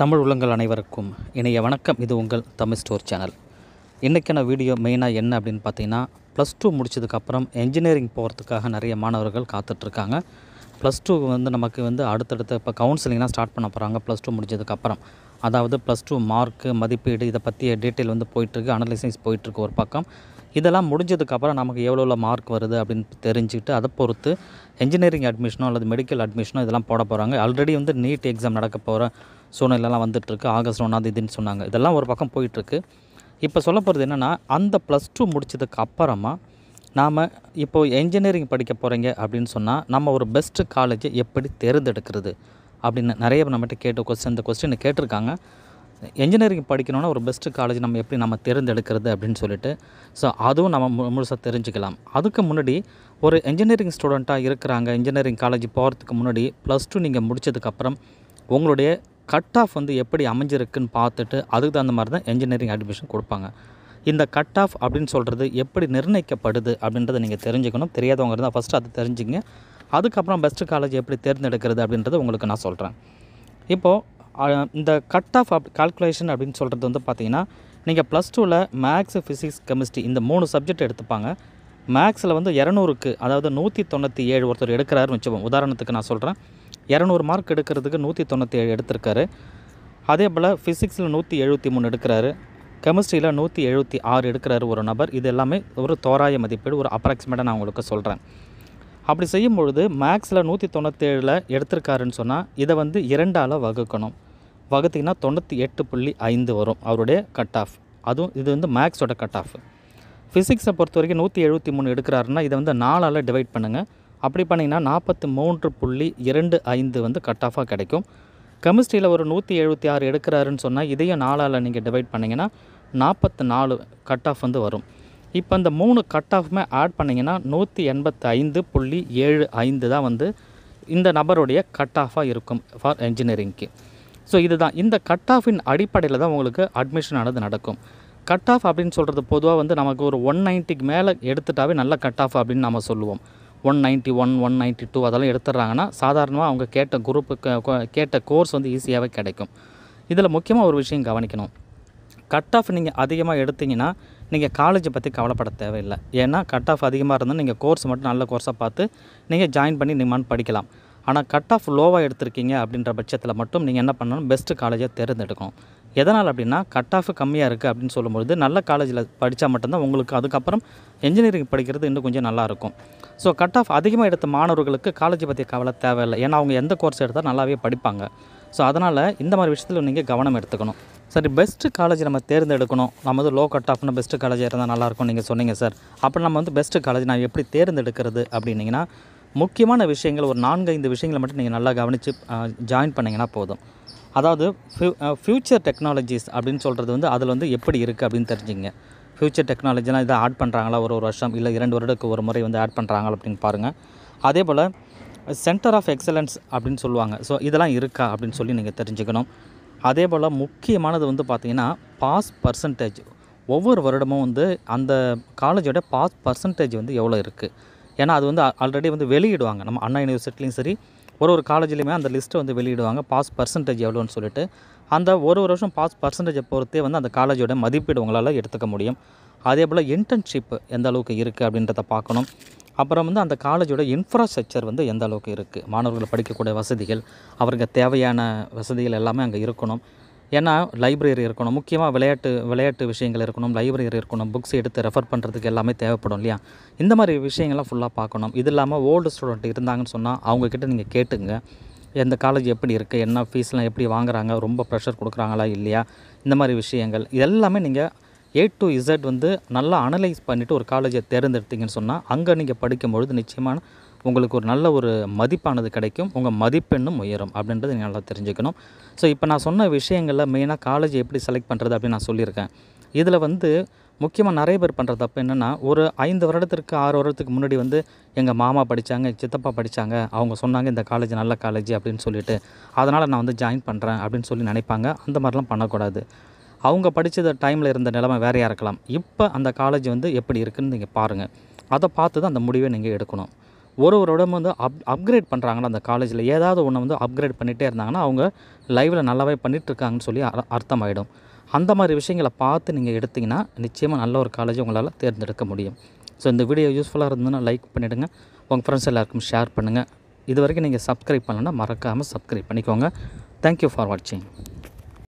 தமிழ் உள்ளங்கள் அனைவருக்கும் இணைய வணக்கம் இது உங்கள் தமிழ் ஸ்டோர் சேனல் இன்றைக்கான வீடியோ மெயினாக என்ன அப்படின்னு பார்த்தீங்கன்னா ப்ளஸ் டூ முடித்ததுக்கப்புறம் என்ஜினியரிங் போகிறதுக்காக நிறைய மாணவர்கள் காத்துட்ருக்காங்க ப்ளஸ் டூ வந்து நமக்கு வந்து அடுத்தடுத்த இப்போ கவுன்சிலிங்லாம் ஸ்டார்ட் பண்ண போகிறாங்க ப்ளஸ் டூ முடிஞ்சதுக்கப்புறம் அதாவது ப்ளஸ் டூ மார்க்கு மதிப்பீடு இதை பற்றிய டீட்டெயில் வந்து போயிட்டுருக்கு அனலைசிஸ் போயிட்டுருக்கு ஒரு பக்கம் இதெல்லாம் முடிஞ்சதுக்கப்புறம் நமக்கு எவ்வளோ மார்க் வருது அப்படின்னு தெரிஞ்சுக்கிட்டு அதை பொறுத்து என்ஜினியரிங் அட்மிஷனோ அல்லது மெடிக்கல் அட்மிஷனோ இதெல்லாம் போட போகிறாங்க ஆல்ரெடி வந்து நீட் எக்ஸாம் நடக்க போகிற சூழ்நிலைலாம் வந்துட்டுருக்கு ஆகஸ்ட் ஒன்றாந்தேதின்னு சொன்னாங்க இதெல்லாம் ஒரு பக்கம் போயிட்டுருக்கு இப்போ சொல்ல போகிறது என்னென்னா அந்த ப்ளஸ் டூ முடித்ததுக்கு அப்புறமா நாம் இப்போது என்ஜினியரிங் படிக்க போகிறீங்க அப்படின்னு சொன்னால் நம்ம ஒரு பெஸ்ட்டு காலேஜை எப்படி தேர்ந்தெடுக்கிறது அப்படின்னு நிறைய நம்மகிட்ட கேட்ட கொஸ்டின் இந்த கொஸ்டின் கேட்டிருக்காங்க என்ஜினியரிங் படிக்கணும்னா ஒரு பெஸ்ட்டு காலேஜ் நம்ம எப்படி நம்ம தேர்ந்தெடுக்கிறது அப்படின்னு சொல்லிட்டு ஸோ அதுவும் நம்ம மு முழுசாக தெரிஞ்சுக்கலாம் அதுக்கு முன்னாடி ஒரு என்ஜினியரிங் ஸ்டூடெண்ட்டாக இருக்கிறாங்க இன்ஜினியரிங் காலேஜ் போகிறதுக்கு முன்னாடி ப்ளஸ் டூ நீங்கள் முடித்ததுக்கப்புறம் உங்களுடைய கட் ஆஃப் வந்து எப்படி அமைஞ்சிருக்குன்னு பார்த்துட்டு அதுக்கு தகுந்த மாதிரி தான் என்ஜினியரிங் அட்மிஷன் கொடுப்பாங்க இந்த கட் ஆஃப் அப்படின்னு சொல்கிறது எப்படி நிர்ணயிக்கப்படுது அப்படின்றத நீங்கள் தெரிஞ்சுக்கணும் தெரியாதவங்க இருந்தால் ஃபஸ்ட்டு அதை தெரிஞ்சுங்க அதுக்கப்புறம் பெஸ்ட்டு காலேஜ் எப்படி தேர்ந்தெடுக்கிறது அப்படின்றத உங்களுக்கு நான் சொல்கிறேன் இப்போது இந்த கட் ஆஃப் அப் கால்குலேஷன் அப்படின்னு சொல்கிறது வந்து பார்த்திங்கன்னா நீங்கள் ப்ளஸ் டூவில் மேக்ஸ் ஃபிசிக்ஸ் கெமிஸ்ட்ரி இந்த மூணு சப்ஜெக்ட் எடுத்துப்பாங்க மேக்ஸில் வந்து இரநூறுக்கு அதாவது நூற்றி தொண்ணூற்றி ஏழு ஒருத்தர் எடுக்கிறாருன்னு வச்சுப்போம் உதாரணத்துக்கு நான் சொல்கிறேன் இரநூறு மார்க் எடுக்கிறதுக்கு நூற்றி தொண்ணூற்றி ஏழு எடுத்திருக்காரு அதே போல் ஃபிசிக்ஸில் நூற்றி எழுபத்தி மூணு எடுக்கிறாரு கெமிஸ்ட்ரியில் நூற்றி எழுபத்தி ஆறு எடுக்கிறாரு ஒரு நபர் இது எல்லாமே ஒரு தோராய மதிப்பீடு ஒரு அப்ராக்சிமேட்டாக நான் உங்களுக்கு சொல்கிறேன் அப்படி செய்யும் பொழுது மேக்ஸில் நூற்றி தொண்ணூற்றேழில் எடுத்திருக்காருன்னு சொன்னால் இதை வந்து இரண்டால் வகுக்கணும் வகுத்திங்கன்னா தொண்ணூற்றி எட்டு புள்ளி ஐந்து வரும் அவருடைய கட் ஆஃப் அதுவும் இது வந்து மேக்ஸோட கட் ஆஃப் ஃபிசிக்ஸை பொறுத்த வரைக்கும் நூற்றி எழுபத்தி மூணு எடுக்கிறாருன்னா இதை வந்து நாலால் டிவைட் பண்ணுங்கள் அப்படி பண்ணிங்கன்னா நாற்பத்தி மூன்று புள்ளி இரண்டு ஐந்து வந்து கட் ஆஃபாக கிடைக்கும் கெமிஸ்ட்ரியில் ஒரு நூற்றி எழுபத்தி ஆறு எடுக்கிறாருன்னு சொன்னால் இதையும் நாளால் நீங்கள் டிவைட் பண்ணிங்கன்னா நாற்பத்தி நாலு கட் ஆஃப் வந்து வரும் இப்போ இந்த மூணு கட் ஆஃப்மே ஆட் பண்ணிங்கன்னா நூற்றி எண்பத்தி ஐந்து புள்ளி ஏழு ஐந்து தான் வந்து இந்த நபருடைய கட் ஆஃபாக இருக்கும் ஃபார் என்ஜினியரிங்க்கு ஸோ இதுதான் இந்த கட் ஆஃபின் அடிப்படையில் தான் உங்களுக்கு அட்மிஷன் ஆனது நடக்கும் கட் ஆஃப் அப்படின்னு சொல்கிறது பொதுவாக வந்து நமக்கு ஒரு ஒன் நைன்ட்டிக்கு மேலே எடுத்துட்டாவே நல்ல கட் ஆஃப் அப்படின்னு நம்ம சொல்லுவோம் one ninety one one ninety two அதெல்லாம் எடுத்துடுறாங்கன்னா சாதாரணமாக அவங்க கேட்ட குரூப்புக்கு கேட்ட கோர்ஸ் வந்து ஈஸியாகவே கிடைக்கும் இதில் முக்கியமாக ஒரு விஷயம் கவனிக்கணும் கட் ஆஃப் நீங்கள் அதிகமாக எடுத்திங்கன்னா நீங்கள் காலேஜை பற்றி கவலைப்பட தேவையில்லை ஏன்னா கட் ஆஃப் அதிகமாக இருந்தால் நீங்கள் கோர்ஸ் மட்டும் நல்ல கோர்ஸாக பார்த்து நீங்கள் ஜாயின் பண்ணி நிம்மான்னு படிக்கலாம் ஆனால் கட் ஆஃப் லோவாக எடுத்திருக்கீங்க அப்படின்ற பட்சத்தில் மட்டும் நீங்கள் என்ன பண்ணணும் பெஸ்ட்டு காலேஜை தேர்ந்தெடுக்கணும் எதனால் அப்படின்னா கட் ஆஃப் கம்மியாக இருக்குது அப்படின்னு சொல்லும்பொழுது நல்ல காலேஜில் படித்தா மட்டும்தான் உங்களுக்கு அதுக்கப்புறம் இன்ஜினியரிங் படிக்கிறது இன்னும் கொஞ்சம் நல்லாயிருக்கும் ஸோ கட் ஆஃப் அதிகமாக எடுத்த மாணவர்களுக்கு காலேஜ் பற்றிய கவலை தேவையில்லை ஏன்னா அவங்க எந்த கோர்ஸ் எடுத்தால் நல்லாவே படிப்பாங்க ஸோ அதனால் இந்த மாதிரி விஷயத்தில் நீங்கள் கவனம் எடுத்துக்கணும் சரி பெஸ்ட்டு காலேஜ் நம்ம தேர்ந்தெடுக்கணும் நம்ம வந்து லோ கட் ஆஃப்னு பெஸ்ட்டு காலேஜ் இருந்தால் நல்லாயிருக்கும் நீங்கள் சொன்னீங்க சார் அப்போ நம்ம வந்து பெஸ்ட்டு காலேஜ் நான் எப்படி தேர்ந்தெடுக்கிறது அப்படின்னிங்கன்னா முக்கியமான விஷயங்கள் ஒரு நான்கு ஐந்து விஷயங்களை மட்டும் நீங்கள் நல்லா கவனித்து ஜாயின் பண்ணிங்கன்னா போதும் அதாவது ஃபியூ ஃப்யூச்சர் டெக்னாலஜிஸ் அப்படின்னு சொல்கிறது வந்து அதில் வந்து எப்படி இருக்குது அப்படின்னு தெரிஞ்சுங்க ஃப்யூச்சர் டெக்னாலஜிலாம் இதை ஆட் பண்ணுறாங்களா ஒரு ஒரு வருஷம் இல்லை இரண்டு வருடத்துக்கு ஒரு முறை வந்து ஆட் பண்ணுறாங்களா அப்படின்னு பாருங்கள் அதே போல் சென்டர் ஆஃப் எக்ஸலன்ஸ் அப்படின்னு சொல்லுவாங்க ஸோ இதெல்லாம் இருக்கா அப்படின்னு சொல்லி நீங்கள் தெரிஞ்சுக்கணும் அதே போல் முக்கியமானது வந்து பார்த்திங்கன்னா பாஸ் பர்சன்டேஜ் ஒவ்வொரு வருடமும் வந்து அந்த காலேஜோட பாஸ் பர்சன்டேஜ் வந்து எவ்வளோ இருக்குது ஏன்னா அது வந்து ஆல்ரெடி வந்து வெளியிடுவாங்க நம்ம அண்ணா யூனிவர்சிட்டிலையும் சரி ஒரு ஒரு காலேஜ்லேயுமே அந்த லிஸ்ட்டை வந்து வெளியிடுவாங்க பாஸ் பர்சன்டேஜ் எவ்வளோன்னு சொல்லிட்டு அந்த ஒரு ஒரு வருஷம் பாஸ் பர்சன்டேஜை பொறுத்தே வந்து அந்த காலேஜோட மதிப்பீடு உங்களால் எடுத்துக்க முடியும் அதே போல் இன்டர்ன்ஷிப் எந்த அளவுக்கு இருக்குது அப்படின்றத பார்க்கணும் அப்புறம் வந்து அந்த காலேஜோட இன்ஃப்ராஸ்ட்ரக்சர் வந்து எந்த அளவுக்கு இருக்குது மாணவர்கள் படிக்கக்கூடிய வசதிகள் அவருக்கு தேவையான வசதிகள் எல்லாமே அங்கே இருக்கணும் ஏன்னா லைப்ரரி இருக்கணும் முக்கியமாக விளையாட்டு விளையாட்டு விஷயங்கள் இருக்கணும் லைப்ரரி இருக்கணும் புக்ஸ் எடுத்து ரெஃபர் பண்ணுறதுக்கு எல்லாமே தேவைப்படும் இல்லையா இந்த மாதிரி விஷயங்கள்லாம் ஃபுல்லாக பார்க்கணும் இது இல்லாமல் ஓல்டு ஸ்டூடெண்ட் இருந்தாங்கன்னு சொன்னால் அவங்கக்கிட்ட நீங்கள் கேட்டுங்க எந்த காலேஜ் எப்படி இருக்குது என்ன ஃபீஸ்லாம் எப்படி வாங்குறாங்க ரொம்ப ப்ரெஷர் கொடுக்குறாங்களா இல்லையா இந்த மாதிரி விஷயங்கள் இதெல்லாமே நீங்கள் ஏ டு இசட் வந்து நல்லா அனலைஸ் பண்ணிவிட்டு ஒரு காலேஜை தேர்ந்தெடுத்தீங்கன்னு சொன்னால் அங்கே நீங்கள் படிக்கும்பொழுது நிச்சயமான உங்களுக்கு ஒரு நல்ல ஒரு மதிப்பானது கிடைக்கும் உங்கள் மதிப்பெண்ணும் உயரும் அப்படின்றது நீங்கள் நல்லா தெரிஞ்சுக்கணும் ஸோ இப்போ நான் சொன்ன விஷயங்களில் மெயினாக காலேஜ் எப்படி செலக்ட் பண்ணுறது அப்படின்னு நான் சொல்லியிருக்கேன் இதில் வந்து முக்கியமாக நிறைய பேர் பண்ணுற தப்பு என்னென்னா ஒரு ஐந்து வருடத்திற்கு ஆறு வருடத்துக்கு முன்னாடி வந்து எங்கள் மாமா படித்தாங்க சித்தப்பா படித்தாங்க அவங்க சொன்னாங்க இந்த காலேஜ் நல்ல காலேஜ் அப்படின்னு சொல்லிட்டு அதனால் நான் வந்து ஜாயின் பண்ணுறேன் அப்படின்னு சொல்லி நினைப்பாங்க அந்த மாதிரிலாம் பண்ணக்கூடாது அவங்க படித்த டைமில் இருந்த நிலைமை வேறையாக இருக்கலாம் இப்போ அந்த காலேஜ் வந்து எப்படி இருக்குதுன்னு நீங்கள் பாருங்கள் அதை பார்த்து தான் அந்த முடிவை நீங்கள் எடுக்கணும் ஒரு ஒரு இடம் வந்து அப் அப்கிரேட் பண்ணுறாங்கன்னா அந்த காலேஜில் ஏதாவது ஒன்று வந்து அப்கிரேட் பண்ணிகிட்டே இருந்தாங்கன்னா அவங்க லைவில் நல்லாவே பண்ணிகிட்ருக்காங்கன்னு சொல்லி அர்த்தமாயிடும் அந்த மாதிரி விஷயங்களை பார்த்து நீங்கள் எடுத்திங்கன்னா நிச்சயமாக நல்ல ஒரு காலேஜை உங்களால் தேர்ந்தெடுக்க முடியும் ஸோ இந்த வீடியோ யூஸ்ஃபுல்லாக இருந்ததுன்னா லைக் பண்ணிவிடுங்க உங்கள் ஃப்ரெண்ட்ஸ் எல்லாருக்கும் ஷேர் பண்ணுங்கள் இது வரைக்கும் நீங்கள் சப்ஸ்கிரைப் பண்ணலன்னா மறக்காமல் சப்ஸ்கிரைப் பண்ணிக்கோங்க தேங்க்யூ ஃபார் வாட்சிங்